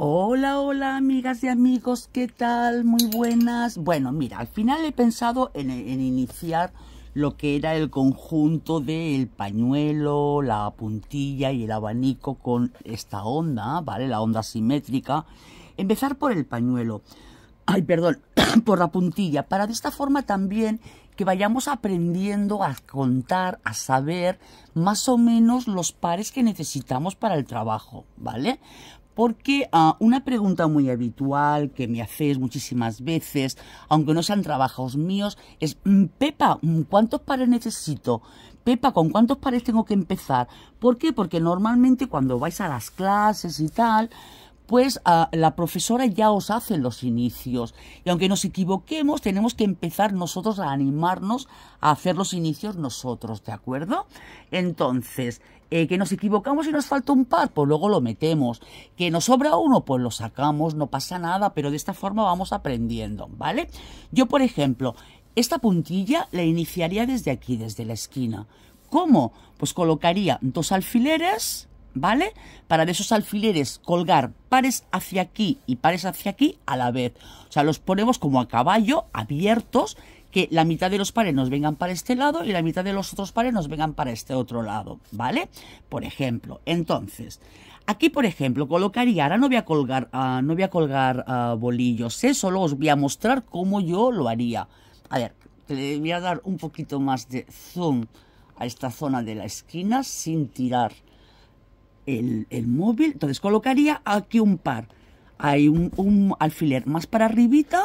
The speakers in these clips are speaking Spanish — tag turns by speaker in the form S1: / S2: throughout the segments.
S1: Hola, hola amigas y amigos, ¿qué tal? Muy buenas. Bueno, mira, al final he pensado en, iniciar lo que era el conjunto del pañuelo, la puntilla y el abanico con esta onda, ¿vale? La onda simétrica. Empezar por el pañuelo. Ay, perdón, por la puntilla, para de esta forma también que vayamos aprendiendo a contar, a saber más o menos los pares que necesitamos para el trabajo, ¿vale? Porque ah, una pregunta muy habitual que me hacéis muchísimas veces, aunque no sean trabajos míos, es, mm, Pepa, mm, ¿cuántos pares necesito? Pepa, ¿con cuántos pares tengo que empezar? ¿Por qué? Porque normalmente cuando vais a las clases y tal, pues la profesora ya os hace los inicios. Y aunque nos equivoquemos, tenemos que empezar nosotros a animarnos a hacer los inicios nosotros, ¿de acuerdo? Entonces, eh, que nos equivocamos y nos falta un par, pues luego lo metemos. Que nos sobra uno, pues lo sacamos, no pasa nada, pero de esta forma vamos aprendiendo, ¿vale? Yo, por ejemplo, esta puntilla la iniciaría desde aquí, desde la esquina. ¿Cómo? Pues colocaría dos alfileres ¿vale? Para de esos alfileres colgar pares hacia aquí y pares hacia aquí a la vez. O sea, los ponemos como a caballo, abiertos, que la mitad de los pares nos vengan para este lado y la mitad de los otros pares nos vengan para este otro lado, ¿vale? Por ejemplo, entonces, aquí por ejemplo colocaría, ahora no voy a colgar, ah, no voy a colgar ah, bolillos, ¿eh? solo os voy a mostrar cómo yo lo haría. A ver, le voy a dar un poquito más de zoom a esta zona de la esquina sin tirar el, móvil. Entonces colocaría aquí un par. Hay un, un alfiler más para arribita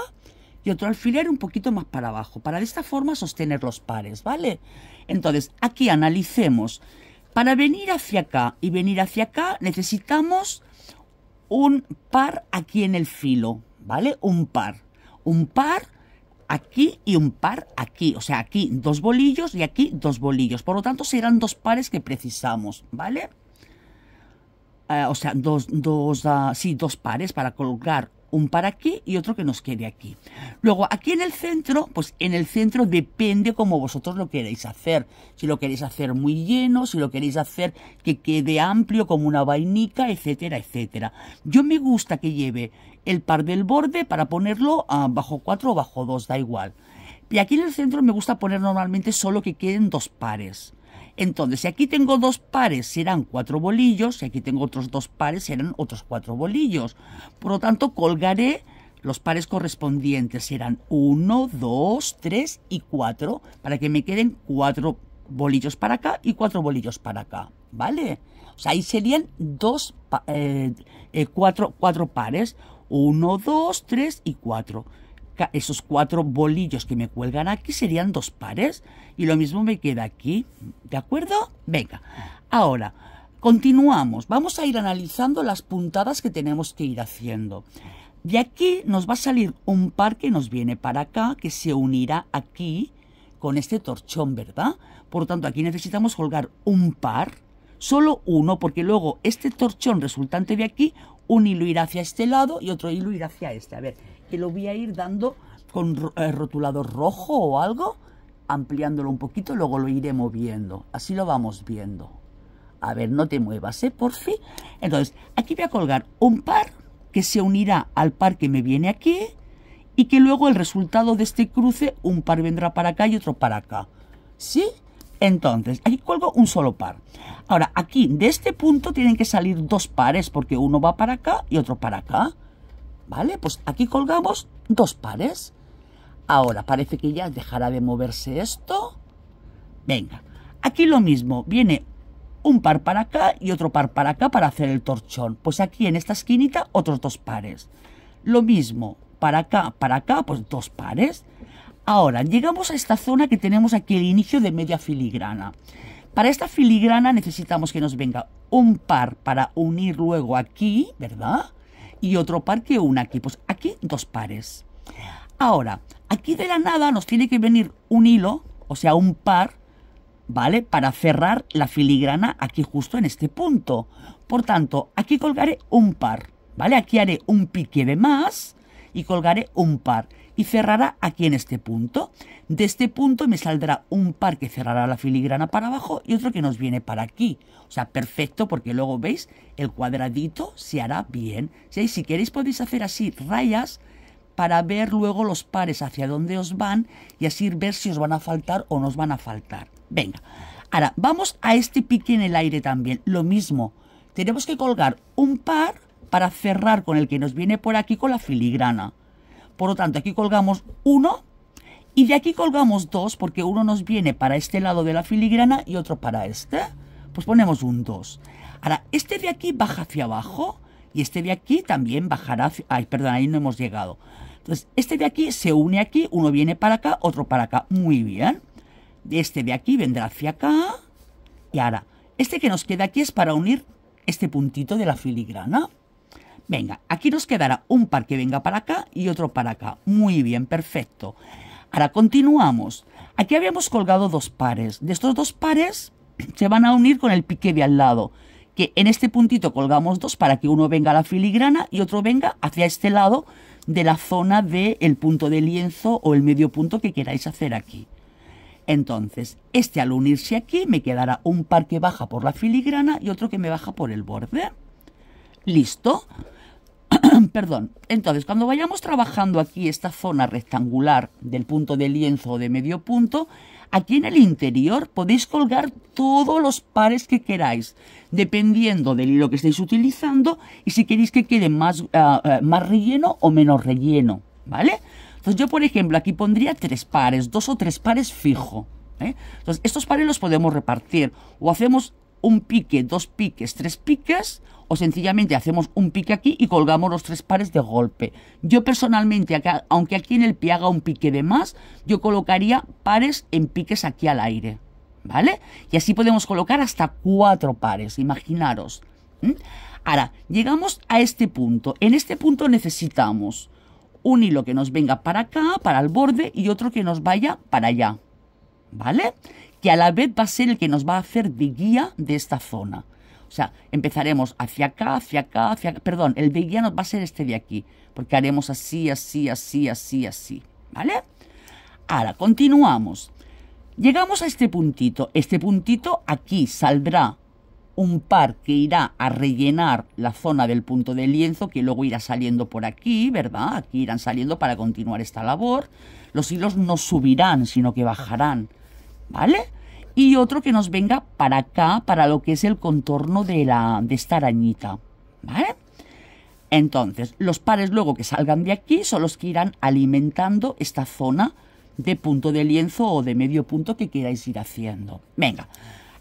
S1: y otro alfiler un poquito más para abajo, para de esta forma sostener los pares, ¿vale? Entonces, aquí analicemos. Para venir hacia acá y venir hacia acá necesitamos un par aquí en el filo, ¿vale? Un par. Un par aquí y un par aquí. O sea, aquí dos bolillos y aquí dos bolillos. Por lo tanto, serán dos pares que precisamos, ¿vale? Eh, o sea, dos, dos, ah, sí, dos pares para colocar un para aquí y otro que nos quede aquí. Luego, aquí en el centro, pues en el centro depende como vosotros lo queréis hacer. Si lo queréis hacer muy lleno, si lo queréis hacer que quede amplio como una vainica, etcétera, etcétera. Yo me gusta que lleve el par del borde para ponerlo ah, bajo cuatro o bajo dos, da igual. Y aquí en el centro me gusta poner normalmente solo que queden dos pares. Entonces, si aquí tengo dos pares, serán cuatro bolillos. Si aquí tengo otros dos pares, serán otros cuatro bolillos. Por lo tanto, colgaré los pares correspondientes. Serán uno, dos, tres y cuatro, para que me queden cuatro bolillos para acá y cuatro bolillos para acá. ¿Vale? O sea, ahí serían dos, eh, eh, cuatro, cuatro pares. uno, dos, tres y cuatro esos cuatro bolillos que me cuelgan aquí serían dos pares y lo mismo me queda aquí, ¿de acuerdo? Venga, ahora continuamos, vamos a ir analizando las puntadas que tenemos que ir haciendo. De aquí nos va a salir un par que nos viene para acá, que se unirá aquí con este torchón, ¿verdad? Por lo tanto, aquí necesitamos colgar un par Solo uno, porque luego este torchón resultante de aquí, un hilo irá hacia este lado y otro hilo irá hacia este. A ver, que lo voy a ir dando con eh, rotulador rojo o algo, ampliándolo un poquito, luego lo iré moviendo. Así lo vamos viendo. A ver, no te muevas, ¿eh? Por fin. Entonces, aquí voy a colgar un par que se unirá al par que me viene aquí y que luego el resultado de este cruce, un par vendrá para acá y otro para acá. ¿Sí? Entonces, aquí colgo un solo par. Ahora, aquí, de este punto tienen que salir dos pares, porque uno va para acá y otro para acá. ¿Vale? Pues aquí colgamos dos pares. Ahora, parece que ya dejará de moverse esto. Venga, aquí lo mismo. Viene un par para acá y otro par para acá para hacer el torchón. Pues aquí en esta esquinita otros dos pares. Lo mismo, para acá, para acá, pues dos pares. Ahora, llegamos a esta zona que tenemos aquí el inicio de media filigrana. Para esta filigrana necesitamos que nos venga un par para unir luego aquí, ¿verdad? Y otro par que una aquí. Pues aquí dos pares. Ahora, aquí de la nada nos tiene que venir un hilo, o sea, un par, ¿vale? Para cerrar la filigrana aquí justo en este punto. Por tanto, aquí colgaré un par, ¿vale? Aquí haré un pique de más y colgaré un par y cerrará aquí en este punto. De este punto me saldrá un par que cerrará la filigrana para abajo y otro que nos viene para aquí. O sea, perfecto porque luego veis el cuadradito se hará bien. Si queréis podéis hacer así rayas para ver luego los pares hacia dónde os van y así ver si os van a faltar o no os van a faltar. Venga, ahora vamos a este pique en el aire también. Lo mismo, tenemos que colgar un par para cerrar con el que nos viene por aquí con la filigrana. Por lo tanto, aquí colgamos uno y de aquí colgamos dos, porque uno nos viene para este lado de la filigrana y otro para este. Pues ponemos un 2. Ahora, este de aquí baja hacia abajo y este de aquí también bajará hacia... Ay, perdón, ahí no hemos llegado. Entonces, este de aquí se une aquí, uno viene para acá, otro para acá. Muy bien. Este de aquí vendrá hacia acá. Y ahora, este que nos queda aquí es para unir este puntito de la filigrana. Venga, aquí nos quedará un par que venga para acá y otro para acá. Muy bien, perfecto. Ahora continuamos. Aquí habíamos colgado dos pares. De estos dos pares se van a unir con el pique de al lado, que en este puntito colgamos dos para que uno venga a la filigrana y otro venga hacia este lado de la zona del punto de lienzo o el medio punto que queráis hacer aquí. Entonces, este al unirse aquí me quedará un par que baja por la filigrana y otro que me baja por el borde. ¿Listo? Perdón. Entonces, cuando vayamos trabajando aquí esta zona rectangular del punto de lienzo o de medio punto, aquí en el interior podéis colgar todos los pares que queráis, dependiendo del hilo que estéis utilizando y si queréis que quede más, ah, ah, más relleno o menos relleno, ¿vale? Entonces yo, por ejemplo, aquí pondría tres pares, dos o tres pares fijo. ¿eh? Entonces, estos pares los podemos repartir o hacemos un pique, dos piques, tres piques, o sencillamente hacemos un pique aquí y colgamos los tres pares de golpe. Yo personalmente, aunque aquí en el pie haga un pique de más, yo colocaría pares en piques aquí al aire, ¿vale? Y así podemos colocar hasta cuatro pares, imaginaros. Ahora, llegamos a este punto. En este punto necesitamos un hilo que nos venga para acá, para el borde, y otro que nos vaya para allá, ¿vale? que a la vez va a ser el que nos va a hacer de guía de esta zona. O sea, empezaremos hacia acá, hacia acá, hacia acá. Perdón, el de guía nos va a ser este de aquí, porque haremos así, así, así, así, así. ¿Vale? Ahora, continuamos. Llegamos a este puntito. Este puntito aquí saldrá un par que irá a rellenar la zona del punto de lienzo, que luego irá saliendo por aquí, ¿verdad? Aquí irán saliendo para continuar esta labor. Los hilos no subirán, sino que bajarán. ¿vale? Y otro que nos venga para acá, para lo que es el contorno de, la, de esta arañita, ¿vale? Entonces, los pares luego que salgan de aquí son los que irán alimentando esta zona de punto de lienzo o de medio punto que queráis ir haciendo. Venga,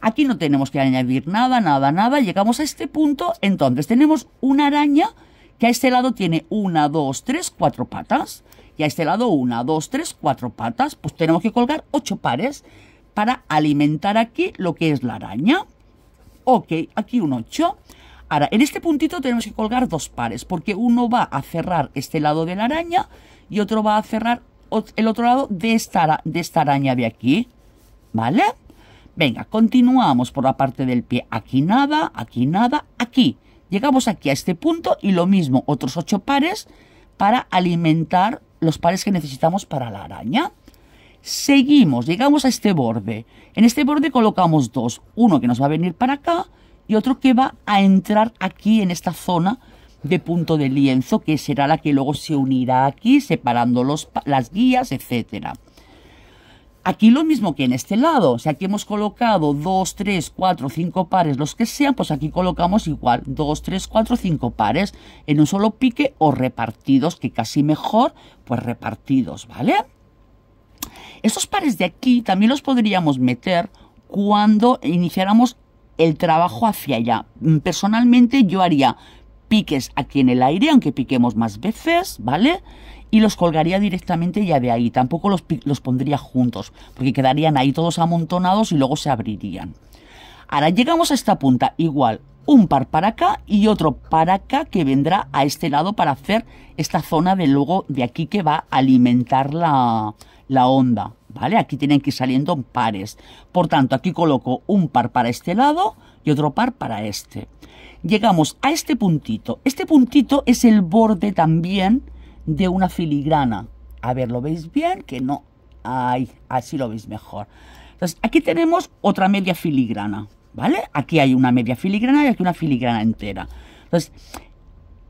S1: aquí no tenemos que añadir nada, nada, nada. Llegamos a este punto, entonces tenemos una araña que a este lado tiene una, dos, tres, cuatro patas. Y a este lado una, dos, tres, cuatro patas. Pues tenemos que colgar ocho pares para alimentar aquí lo que es la araña. Ok, aquí un 8. Ahora, en este puntito tenemos que colgar dos pares, porque uno va a cerrar este lado de la araña y otro va a cerrar el otro lado de esta, de esta araña de aquí. ¿Vale? Venga, continuamos por la parte del pie. Aquí nada, aquí nada, aquí. Llegamos aquí a este punto y lo mismo, otros ocho pares para alimentar los pares que necesitamos para la araña. Seguimos, llegamos a este borde. En este borde colocamos dos, uno que nos va a venir para acá y otro que va a entrar aquí en esta zona de punto de lienzo, que será la que luego se unirá aquí, separando las guías, etcétera. Aquí lo mismo que en este lado. sea aquí hemos colocado dos, tres, cuatro, cinco pares, los que sean, pues aquí colocamos igual dos, tres, cuatro, cinco pares en un solo pique o repartidos, que casi mejor, pues repartidos, ¿vale? Estos pares de aquí también los podríamos meter cuando iniciáramos el trabajo hacia allá. Mm, personalmente yo haría piques aquí en el aire, aunque piquemos más veces, ¿vale? Y los colgaría directamente ya de ahí. Tampoco los, pondría juntos, porque quedarían ahí todos amontonados y luego se abrirían. Ahora llegamos a esta punta, igual, un par para acá y otro para acá que vendrá a este lado para hacer esta zona de luego de aquí que va a alimentar la, la onda, ¿vale? Aquí tienen que ir saliendo pares. Por tanto, aquí coloco un par para este lado y otro par para este. Llegamos a este puntito. Este puntito es el borde también de una filigrana. A ver, ¿lo veis bien? Que no. Ay, así lo veis mejor. Entonces, aquí tenemos otra media filigrana, ¿vale? Aquí hay una media filigrana y aquí una filigrana entera. Entonces,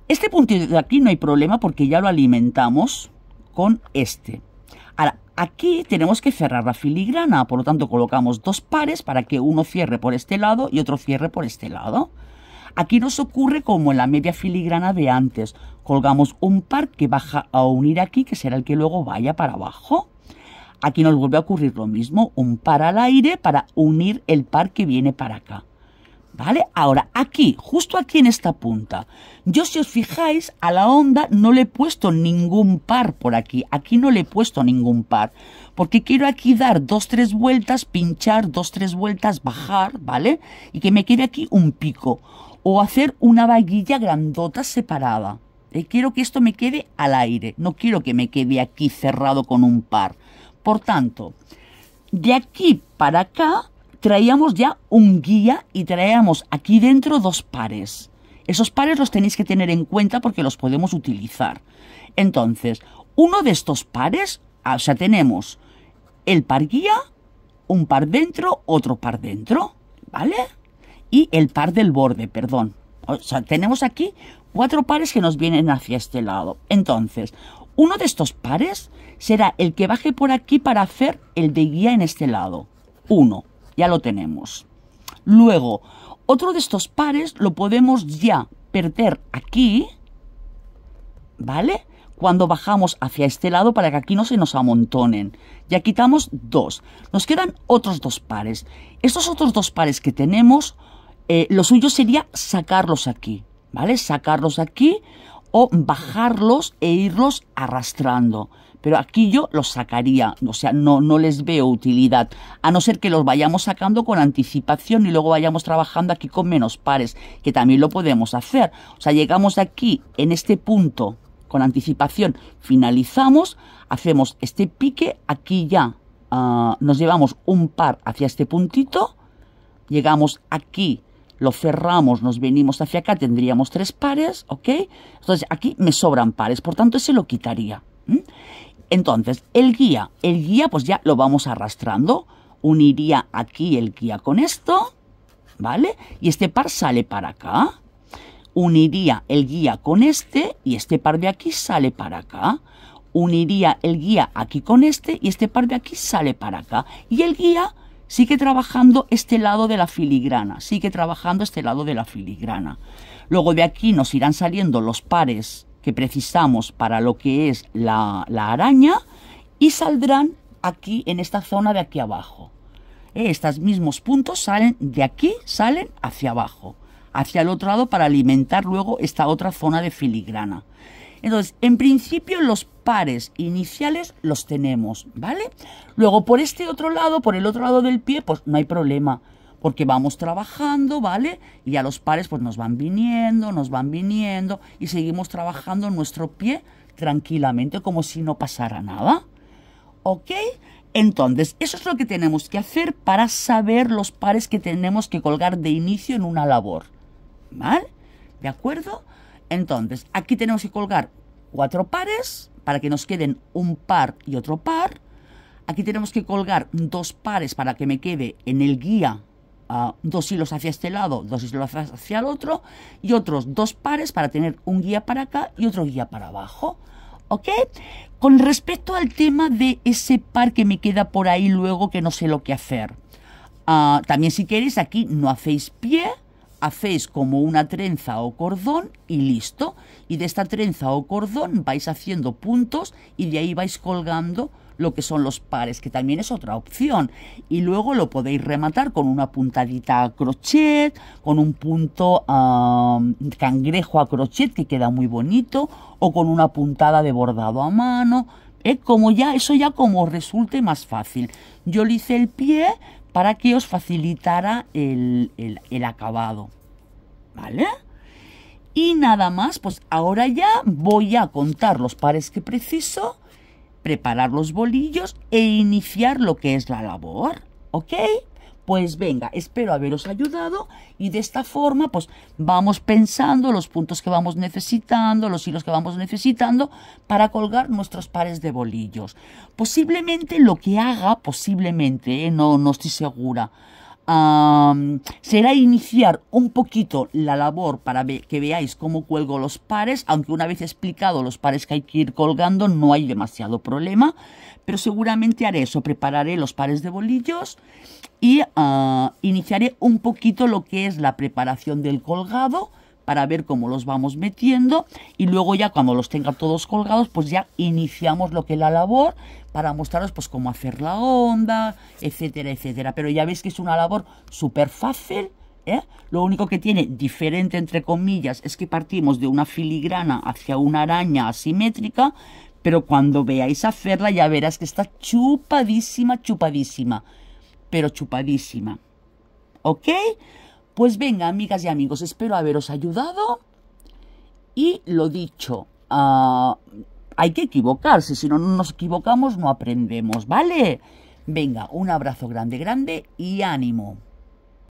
S1: este puntito de aquí no hay problema porque ya lo alimentamos con este. Aquí tenemos que cerrar la filigrana, por lo tanto colocamos dos pares para que uno cierre por este lado y otro cierre por este lado. Aquí nos ocurre como en la media filigrana de antes. Colgamos un par que baja a unir aquí, que será el que luego vaya para abajo. Aquí nos vuelve a ocurrir lo mismo, un par al aire para unir el par que viene para acá. ¿Vale? Ahora, aquí, justo aquí en esta punta, yo si os fijáis, a la onda no le he puesto ningún par por aquí. Aquí no le he puesto ningún par. Porque quiero aquí dar dos, tres vueltas, pinchar dos, tres vueltas, bajar, ¿vale? Y que me quede aquí un pico. O hacer una vaguilla grandota separada. Eh, quiero que esto me quede al aire. No quiero que me quede aquí cerrado con un par. Por tanto, de aquí para acá traíamos ya un guía y traíamos aquí dentro dos pares. Esos pares los tenéis que tener en cuenta porque los podemos utilizar. Entonces, uno de estos pares, ah, o sea, tenemos el par guía, un par dentro, otro par dentro, ¿vale? Y el par del borde, perdón. O sea, tenemos aquí cuatro pares que nos vienen hacia este lado. Entonces, uno de estos pares será el que baje por aquí para hacer el de guía en este lado. Uno ya lo tenemos. Luego, otro de estos pares lo podemos ya perder aquí, ¿vale? Cuando bajamos hacia este lado para que aquí no se nos amontonen. Ya quitamos dos. Nos quedan otros dos pares. Estos otros dos pares que tenemos, eh, lo suyo sería sacarlos aquí, ¿vale? Sacarlos aquí o bajarlos e irlos arrastrando. Pero aquí yo los sacaría, o sea, no, no les veo utilidad, a no ser que los vayamos sacando con anticipación y luego vayamos trabajando aquí con menos pares, que también lo podemos hacer. O sea, llegamos aquí, en este punto, con anticipación, finalizamos, hacemos este pique, aquí ya ah, nos llevamos un par hacia este puntito, llegamos aquí, lo cerramos, nos venimos hacia acá, tendríamos tres pares, ¿ok? Entonces aquí me sobran pares, por tanto ese lo quitaría. Entonces, el guía, el guía pues ya lo vamos arrastrando, uniría aquí el guía con esto, ¿vale? Y este par sale para acá, uniría el guía con este y este par de aquí sale para acá. Uniría el guía aquí con este y este par de aquí sale para acá. Y el guía sigue trabajando este lado de la filigrana, sigue trabajando este lado de la filigrana. Luego de aquí nos irán saliendo los pares que precisamos para lo que es la, araña y saldrán aquí en esta zona de aquí abajo. Eh, estos mismos puntos salen de aquí, salen hacia abajo, hacia el otro lado para alimentar luego esta otra zona de filigrana. Entonces, en principio los pares iniciales los tenemos, ¿vale? Luego por este otro lado, por el otro lado del pie, pues no hay problema, porque vamos trabajando, ¿vale? Y a los pares pues nos van viniendo, nos van viniendo y seguimos trabajando nuestro pie tranquilamente como si no pasara nada. ¿Ok? Entonces, eso es lo que tenemos que hacer para saber los pares que tenemos que colgar de inicio en una labor. ¿Vale? ¿De acuerdo? Entonces, aquí tenemos que colgar cuatro pares para que nos queden un par y otro par. Aquí tenemos que colgar dos pares para que me quede en el guía ah, dos hilos hacia este lado, dos hilos hacia el otro y otros dos pares para tener un guía para acá y otro guía para abajo. ¿Ok? Con respecto al tema de ese par que me queda por ahí luego que no sé lo que hacer. Ah, también si queréis aquí no hacéis pie hacéis como una trenza o cordón y listo. Y de esta trenza o cordón vais haciendo puntos y de ahí vais colgando lo que son los pares, que también es otra opción. Y luego lo podéis rematar con una puntadita a crochet, con un punto cangrejo a crochet que queda muy bonito, o con una puntada de bordado a mano. ¿eh? Como ya, eso ya como resulte más fácil. Yo le hice el pie, para que os facilitara el, acabado. ¿Vale? Y nada más, pues ahora ya voy a contar los pares que preciso, preparar los bolillos e iniciar lo que es la labor. ¿Ok? Pues venga, espero haberos ayudado y de esta forma pues vamos pensando los puntos que vamos necesitando, los hilos que vamos necesitando para colgar nuestros pares de bolillos. Posiblemente lo que haga, posiblemente, ¿eh? no, no estoy segura, será iniciar un poquito la labor para que veáis cómo cuelgo los pares, aunque una vez explicado los pares que hay que ir colgando no hay demasiado problema, pero seguramente haré eso, prepararé los pares de bolillos y ah, iniciaré un poquito lo que es la preparación del colgado para ver cómo los vamos metiendo y luego ya cuando los tenga todos colgados pues ya iniciamos lo que es la labor para mostraros pues cómo hacer la onda, etcétera, etcétera. Pero ya veis que es una labor súper fácil, ¿eh? Lo único que tiene diferente entre comillas es que partimos de una filigrana hacia una araña asimétrica, pero cuando veáis hacerla ya verás que está chupadísima, chupadísima, pero chupadísima. ¿Ok? Pues venga, amigas y amigos, espero haberos ayudado. Y lo dicho, ah, hay que equivocarse, si no nos equivocamos no aprendemos, ¿vale? Venga, un abrazo grande, grande y ánimo.